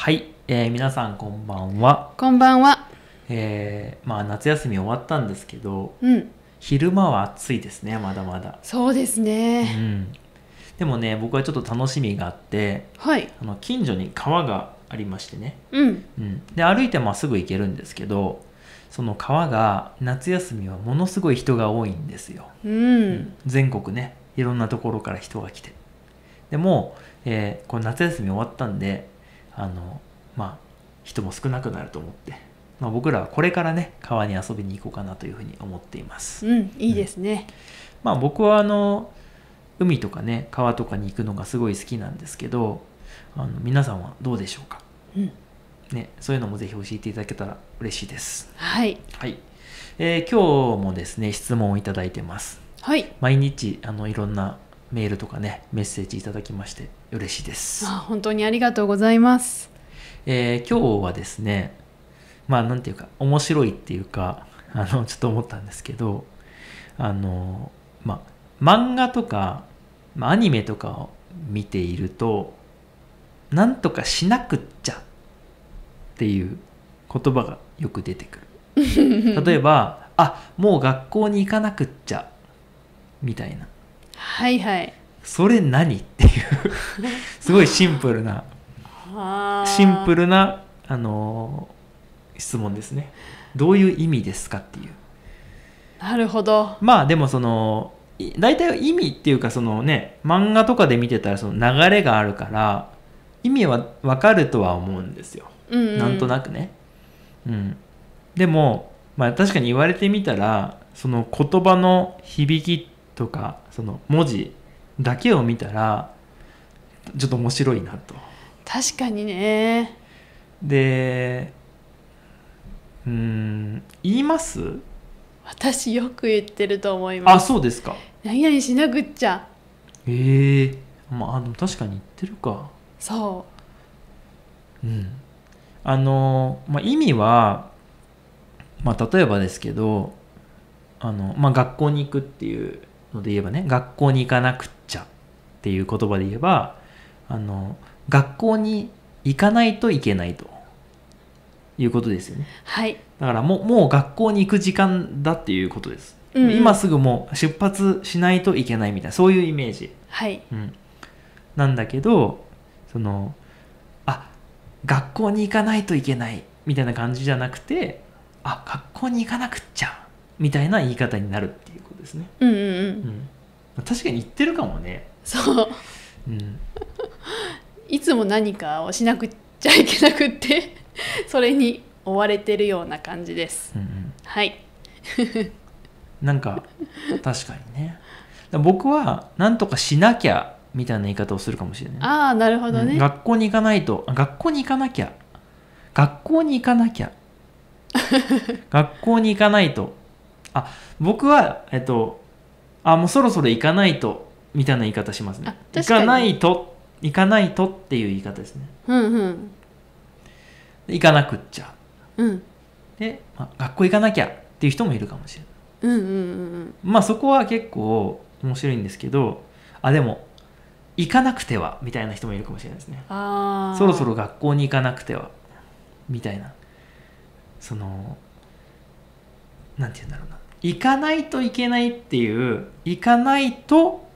はい、えー、皆さんこんばんは。こんばんは。えー、まあ夏休み終わったんですけど、うん、昼間は暑いですね、まだまだ。そうですね。うん。でもね、僕はちょっと楽しみがあって、はい。あの近所に川がありましてね。うん。うん。で歩いてまっすぐ行けるんですけど。その川が夏休みはものすごい人が多いんですよ、うん、うん、全国ねいろんなところから人が来てでも、えー、この夏休み終わったんであのまあ人も少なくなると思って、まあ、僕らはこれからね川に遊びに行こうかなというふうに思っています。うん、いいですね、うん、まあ、僕はあの海とかね川とかに行くのがすごい好きなんですけどあの皆さんはどうでしょうか、うん、ね、そういうのもぜひ教えていただけたら嬉しいです。はい、はいえー、今日もですね質問をいただいてます。はい、毎日あのいろんなメールとかねメッセージいただきまして嬉しいですあ本当にありがとうございます、えー、今日はですねまあ何ていうか面白いっていうかあのちょっと思ったんですけどあのまあ漫画とか、まあ、アニメとかを見ているとなんとかしなくっちゃっていう言葉がよく出てくる 例えばあもう学校に行かなくっちゃみたいなはいはいそれ何っていうすごいシンプルなシンプルなあのー、質問ですねどういう意味ですかっていうなるほどまあでもその大体意味っていうかそのね漫画とかで見てたらその流れがあるから意味は分かるとは思うんですよ、うんうん、なんとなくね、うん、でも、まあ、確かに言われてみたらその言葉の響きとかその文字だけを見たらちょっと面白いなと確かにねでうん言います私よく言ってると思いますあそうですか何々しなくっちゃええー、まああの確かに言ってるかそううんあの、まあ、意味は、まあ、例えばですけどあの、まあ、学校に行くっていうので言えばね学校に行かなくっちゃっていう言葉で言えばあの学校に行かないといけないということですよね。はい、だからもうもう学校に行く時間だっていうことです。うん、今すぐもう出発しないといけないみたいなそういうイメージ、はいうん、なんだけどそのあ学校に行かないといけないみたいな感じじゃなくてあ学校に行かなくっちゃみたいな言い方になるっていうですね。うんうんうん。うん、確かに言ってるかもね。そう。うん、いつも何かをしなくちゃいけなくって それに追われてるような感じです。うんうん、はい。なんか確かにね。僕はなんとかしなきゃみたいな言い方をするかもしれない。ああなるほどね、うん、学校に行かないと学校に行かなきゃ学校に行かなきゃ学校に行かないとあ僕はえっとあもうそろそろ行かないとみたいな言い方しますね行かないと行かないとっていう言い方ですね、うんうん、行かなくっちゃ、うん、で、まあ、学校行かなきゃっていう人もいるかもしれない、うんうんうんうん、まあそこは結構面白いんですけどあでも行かなくてはみたいな人もいるかもしれないですねそろそろ学校に行かなくてはみたいなそのなんて言うんだろうな行かないといけないっていう行かないと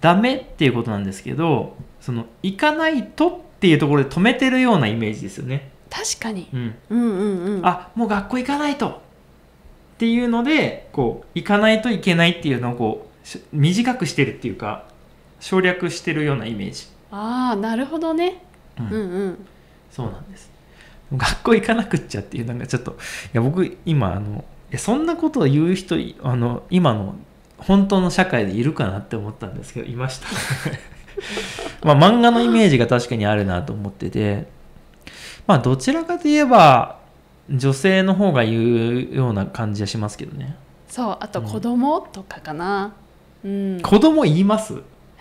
ダメっていうことなんですけどその行かないとっていうところで止めてるようなイメージですよね。確かに、うん、うんうんうんあもう学校行かないとっていうのでこう行かないといけないっていうのをこう短くしてるっていうか省略してるようなイメージ。ああ、なるほどね、うん、うんうんそうなんです学校行かなくっちゃっていうなんかちょっといや僕今あのそんなことを言う人あの今の本当の社会でいるかなって思ったんですけどいました まあ漫画のイメージが確かにあるなと思っててまあどちらかといえば女性の方が言うような感じはしますけどねそうあと子供とかかな、うん、子供言います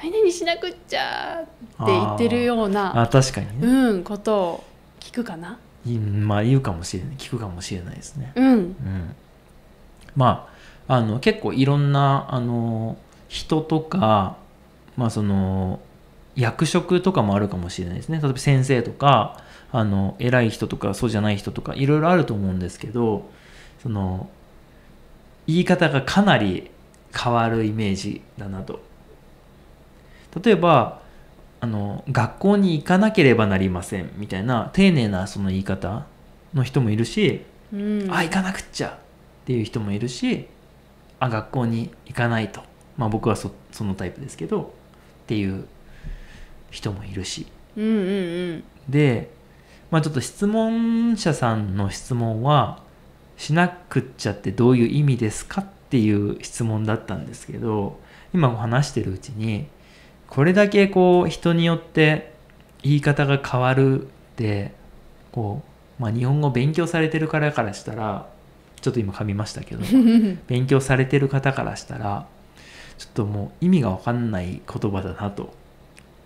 何しなくっちゃって言ってるようなあ確かに、ね、うんことを聞くかなまあ言うかもしれない聞くかもしれないですねうん、うんまあ、あの結構いろんなあの人とか、まあ、その役職とかもあるかもしれないですね例えば先生とかあの偉い人とかそうじゃない人とかいろいろあると思うんですけどその言い方がかなり変わるイメージだなと例えばあの学校に行かなければなりませんみたいな丁寧なその言い方の人もいるし、うん、あ行かなくっちゃっていう人もいるしあ学校に行かないと、まあ、僕はそそのタイプですけどっていう人もいるし、うんうんうん、で、まあ、ちょっと質問者さんの質問はしなくっちゃってどういう意味ですかっていう質問だったんですけど今話してるうちにこれだけこう人によって言い方が変わるってこう、まあ、日本語勉強されてるからからしたらちょっと今噛みましたけど 勉強されてる方からしたらちょっともう意味が分かんない言葉だなと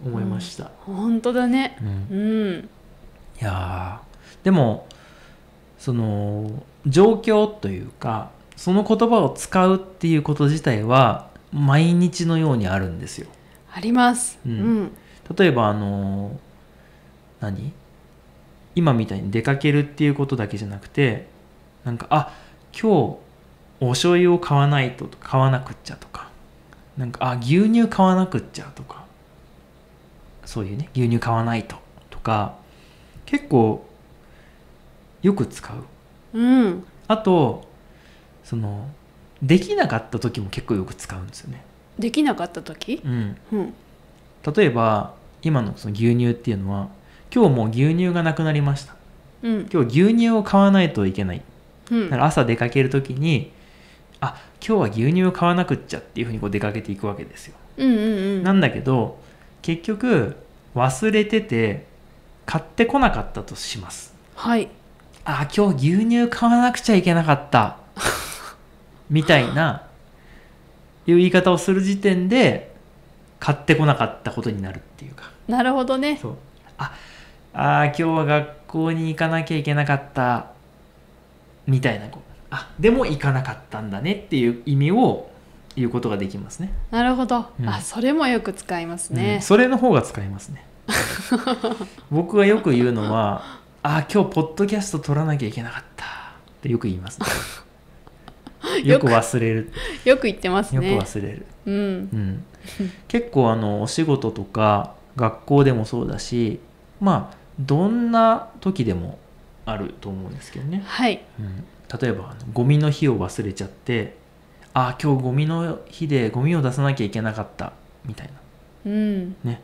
思いました、うん、本当だね、うん、うん、いやでもその状況というかその言葉を使うっていうこと自体は毎日のようにあるんですよあります、うん、うん、例えばあの何今みたいに出かけるっていうことだけじゃなくてなんかあ今日お醤油を買わないと買わなくっちゃとかなんかあ牛乳買わなくっちゃとかそういうね牛乳買わないととか結構よく使う、うん、あとそのできなかった時も結構よく使うんですよねできなかった時、うん、うん、例えば今のその牛乳っていうのは今日もう牛乳がなくなりました、うん、今日牛乳を買わないといけないうん、朝出かける時にあ今日は牛乳を買わなくっちゃっていうふうにこう出かけていくわけですよ。うんうんうん、なんだけど結局忘れてて買ってこなかったとします。はい、あ今日牛乳買わなくちゃいけなかった みたいないう言い方をする時点で買ってこなかったことになるっていうか。なるほどね。そうああ今日は学校に行かなきゃいけなかったみたいなあでも行かなかったんだねっていう意味を言うことができますねなるほど、うん、あそれもよく使いますね、うん、それの方が使いますね 僕がよく言うのは「あ今日ポッドキャスト撮らなきゃいけなかった」ってよく言います、ね、よく忘れるよく言ってますねよく忘れる、うん、うん、結構あのお仕事とか学校でもそうだしまあどんな時でもあると思うんですけどね、はいうん、例えばゴミの日を忘れちゃってああ今日ゴミの日でゴミを出さなきゃいけなかったみたいな、うんね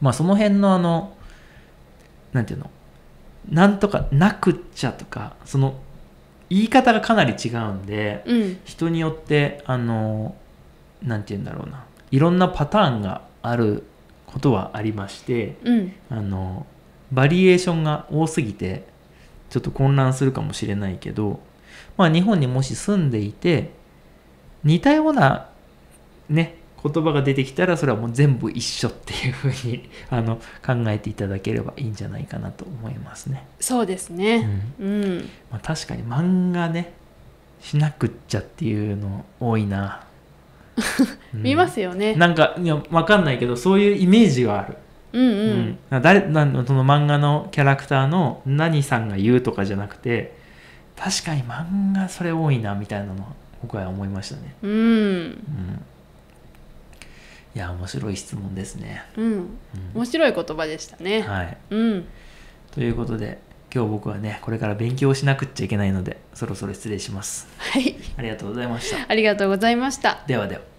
まあ、その辺のあのなんていうのなんとかなくっちゃとかその言い方がかなり違うんで、うん、人によってあのなんて言うんだろうないろんなパターンがあることはありまして、うん、あのバリエーションが多すぎてちょっと混乱するかもしれないけど、まあ、日本にもし住んでいて似たようなね言葉が出てきたらそれはもう全部一緒っていうふうに あの考えていただければいいんじゃないかなと思いますね。そうですね、うん、うん、まあ、確かに漫画ねしなくっちゃっていうの多いな。見ますよね、なんかいやかんないけどそういうイメージがある。うんうんん、誰なその漫画のキャラクターの何さんが言うとかじゃなくて確かに漫画それ多いなみたいなの僕は思いましたね、うん、うん、いや面白い質問ですね、うん、うん、面白い言葉でしたねはい、うん、ということで今日僕はねこれから勉強しなくっちゃいけないのでそろそろ失礼しますはいありがとうございましたありがとうございましたではでは